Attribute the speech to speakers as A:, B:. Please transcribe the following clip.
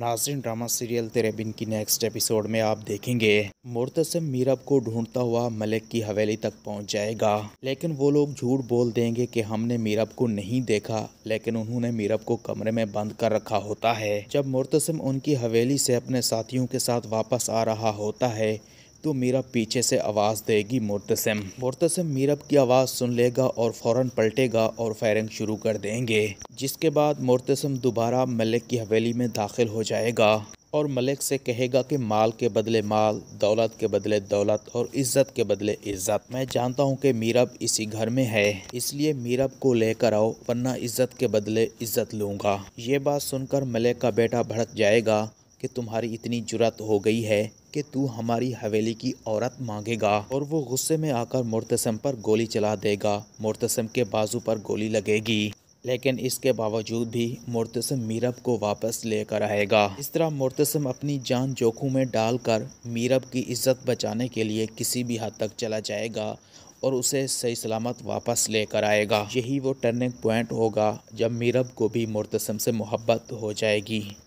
A: नाजरीन drama serial तेरे बिन की नेक्स्ट एपिसोड में आप देखेंगे मुर्तसम मीरब को ढूंढता हुआ मलिक की हवेली तक पहुंच जाएगा लेकिन वो लोग झूठ बोल देंगे कि हमने मीरब को नहीं देखा लेकिन उन्होंने मीरब को कमरे में बंद कर रखा होता है जब मुर्तसम उनकी हवेली से अपने साथियों के साथ वापस आ रहा होता है तो मीरा पीछे से आवाज़ देगी मुर्तसम मुर्तसम मीरब की आवाज़ सुन लेगा और फौरन पलटेगा और फायरिंग शुरू कर देंगे जिसके बाद मुर्तसम दोबारा मलिक की हवेली में दाखिल हो जाएगा और मलिक से कहेगा कि माल के बदले माल दौलत के बदले दौलत और इज्जत के बदले इज्जत मैं जानता हूँ कि मीरब इसी घर में है इसलिए मीरब को लेकर आओ वरना इज्जत के बदले इज्जत लूंगा ये बात सुनकर मलिक का बेटा भड़क जाएगा कि तुम्हारी इतनी जुरत हो गई है कि तू हमारी हवेली की औरत मांगेगा और वो गुस्से में आकर मुर्तसम पर गोली चला देगा मुर्तसम के बाजू पर गोली लगेगी लेकिन इसके बावजूद भी मुर्तसम मीरब को वापस लेकर आएगा इस तरह मुर्तसम अपनी जान जोखों में डालकर मीरब की इज्जत बचाने के लिए किसी भी हद तक चला जाएगा और उसे सही सलामत वापस लेकर आएगा यही वो टर्निंग पॉइंट होगा जब मीरब को भी मुर्तसम से मोहब्बत हो जाएगी